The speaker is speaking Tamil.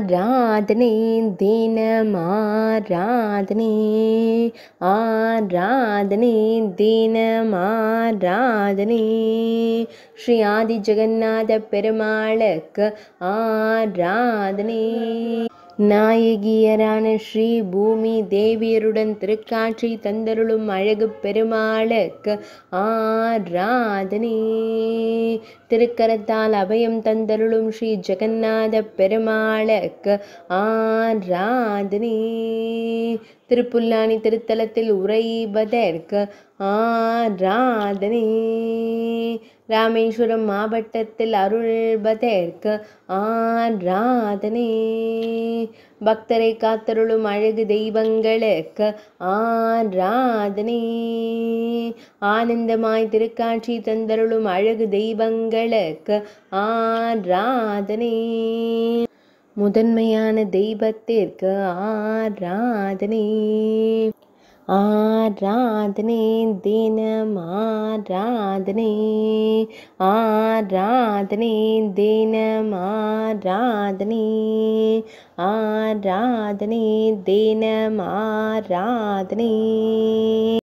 ஆராதனே தினமாராதனே ஆராதனே தினமாராதனே ஸ்ரீ ஆதி ஜெகநாத பெருமாளுக்கு ஆராதனே நாயகியரான ஸ்ரீ பூமி தேவியருடன் திருக்காட்சி தந்தருளும் அழகு பெருமாளுக்கு ஆராதனே திருக்கரத்தால் அபயம் தந்தருளும் ஸ்ரீ ஜெகநாத பெருமாளுக்கு ஆராதனே திருப்புல்லாணி திருத்தலத்தில் உரைவதற்கு ஆராதனே ராமேஸ்வரம் மாவட்டத்தில் அருள்வதற்கு ஆராதனே பக்தரை காத்தருளும் அழகு தெய்வங்களுக்கு ஆராதனே ஆனந்தமாய் திருக்காட்சி தந்தருளும் அழகு தெய்வங்களுக்கு ஆராதனே முதன்மையான தெய்வத்திற்கு ஆராதனே आराधने दिन दीनमा आराधने दिन राधने आराधने दिन राधने